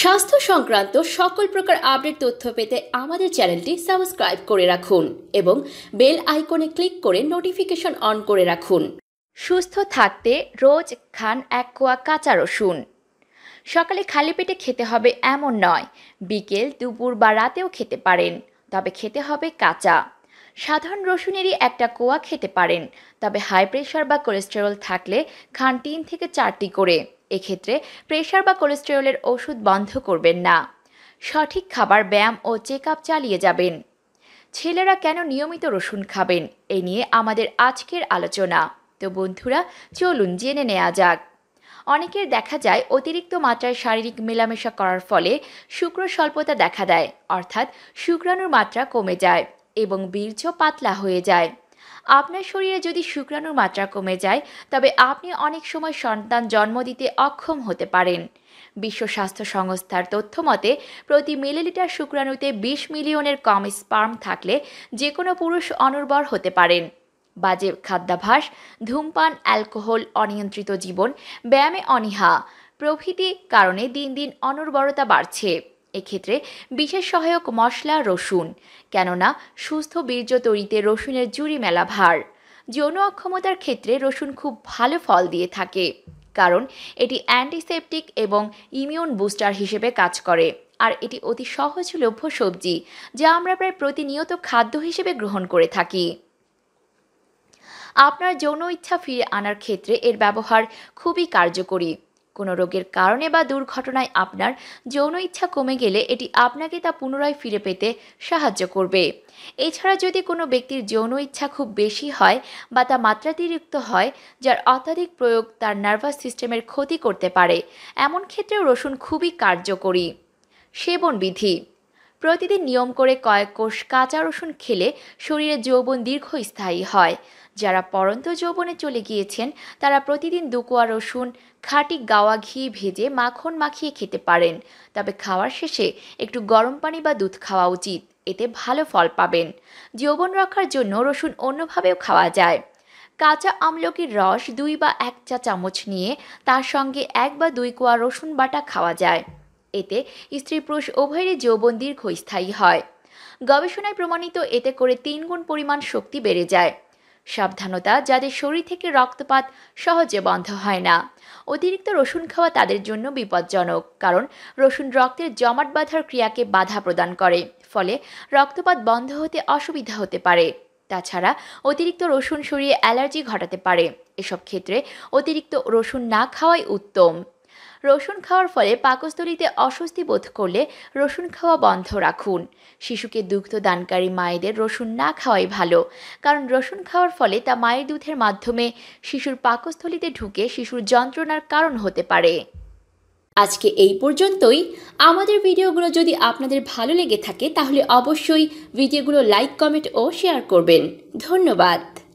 স্বাস্থ্য সংক্রান্ত সকল প্রকার আপডেট তথ্য পেতে আমাদের চ্যানেলটি সাবস্ক্রাইব করে রাখুন এবং বেল আইকনে ক্লিক করে নোটিফিকেশন অন করে রাখুন সুস্থ থাকতে রোজ খান এক কোয়া কাঁচা রসুন সকালে খালি পেটে খেতে হবে এমন নয় বিকেল দুপুর বা রাতেও খেতে পারেন তবে খেতে হবে কাঁচা সাধারণ রসুনেরই একটা কোয়া খেতে পারেন তবে হাই প্রেশার বা কোলেস্টেরল থাকলে খান তিন থেকে চারটি করে এক্ষেত্রে প্রেশার বা কোলেস্টেরলের ওষুধ বন্ধ করবেন না সঠিক খাবার ব্যায়াম ও চেক চালিয়ে যাবেন ছেলেরা কেন নিয়মিত রসুন খাবেন এ নিয়ে আমাদের আজকের আলোচনা তো বন্ধুরা চলুন জেনে নেওয়া যাক অনেকের দেখা যায় অতিরিক্ত মাত্রায় শারীরিক মেলামেশা করার ফলে শুক্র স্বল্পতা দেখা দেয় অর্থাৎ শুক্রাণুর মাত্রা কমে যায় এবং বীর্য পাতলা হয়ে যায় আপনার শরীরে যদি শুক্রাণুর মাত্রা কমে যায় তবে আপনি অনেক সময় সন্তান জন্ম দিতে অক্ষম হতে পারেন বিশ্ব স্বাস্থ্য সংস্থার তথ্য মতে প্রতি মিলিলিটার শুক্রাণুতে বিশ মিলিয়নের কম স্পার্ম থাকলে যে কোনো পুরুষ অনুর্বর হতে পারেন বাজে খাদ্যাভাস ধূমপান অ্যালকোহল অনিয়ন্ত্রিত জীবন ব্যায়ামে অনীহা প্রভৃতি কারণে দিন দিন অনুর্বরতা বাড়ছে এক্ষেত্রে বিশেষ সহায়ক মশলা রসুন কেননা সুস্থ বীর্য তৈরিতে রসুনের জুড়ি মেলা ভার যৌন অক্ষমতার ক্ষেত্রে রসুন খুব ভালো ফল দিয়ে থাকে কারণ এটি অ্যান্টিসেপটিক এবং ইমিউন বুস্টার হিসেবে কাজ করে আর এটি অতি সহজলভ্য সবজি যা আমরা প্রায় প্রতিনিয়ত খাদ্য হিসেবে গ্রহণ করে থাকি আপনার যৌন ইচ্ছা ফিরে আনার ক্ষেত্রে এর ব্যবহার খুবই কার্যকরী কোনো রোগের কারণে বা দুর্ঘটনায় আপনার যৌন ইচ্ছা কমে গেলে এটি আপনাকে তা পুনরায় ফিরে পেতে সাহায্য করবে এছাড়া যদি কোনো ব্যক্তির যৌন ইচ্ছা খুব বেশি হয় বা তা মাত্রাতিরিক্ত হয় যার অত্যাধিক প্রয়োগ তার নার্ভাস সিস্টেমের ক্ষতি করতে পারে এমন ক্ষেত্রেও রসুন খুবই কার্যকরী সেবন বিধি প্রতিদিন নিয়ম করে কয়েক কোষ কাঁচা রসুন খেলে শরীরে যৌবন দীর্ঘস্থায়ী হয় যারা পরন্ত যৌবনে চলে গিয়েছেন তারা প্রতিদিন দুকোয়া রসুন খাঁটি গাওয়া ঘি ভেজে মাখন মাখিয়ে খেতে পারেন তবে খাওয়ার শেষে একটু গরম পানি বা দুধ খাওয়া উচিত এতে ভালো ফল পাবেন যৌবন রক্ষার জন্য রসুন অন্যভাবেও খাওয়া যায় কাঁচা আমলকির রস দুই বা এক চা চামচ নিয়ে তার সঙ্গে এক বা দুই কোয়া রসুন বাটা খাওয়া যায় এতে স্ত্রী পুরুষ উভয়েরই যৌবন স্থায়ী হয় গবেষণায় প্রমাণিত এতে করে তিনগুণ পরিমাণ শক্তি বেড়ে যায় সাবধানতা যাদের শরীর থেকে রক্তপাত সহজে বন্ধ হয় না অতিরিক্ত রসুন খাওয়া তাদের জন্য বিপজ্জনক কারণ রসুন রক্তের জমাট বাঁধার ক্রিয়াকে বাধা প্রদান করে ফলে রক্তপাত বন্ধ হতে অসুবিধা হতে পারে তাছাড়া অতিরিক্ত রসুন শরীরে অ্যালার্জি ঘটাতে পারে এসব ক্ষেত্রে অতিরিক্ত রসুন না খাওয়াই উত্তম রসুন খাওয়ার ফলে পাকস্থলীতে অস্বস্তি বোধ করলে রসুন খাওয়া বন্ধ রাখুন শিশুকে দুগ্ধ দানকারী মায়েদের রসুন না খাওয়াই ভালো কারণ রসুন খাওয়ার ফলে তা মায়ের দুধের মাধ্যমে শিশুর পাকস্থলীতে ঢুকে শিশুর যন্ত্রণার কারণ হতে পারে আজকে এই পর্যন্তই আমাদের ভিডিওগুলো যদি আপনাদের ভালো লেগে থাকে তাহলে অবশ্যই ভিডিওগুলো লাইক কমেন্ট ও শেয়ার করবেন ধন্যবাদ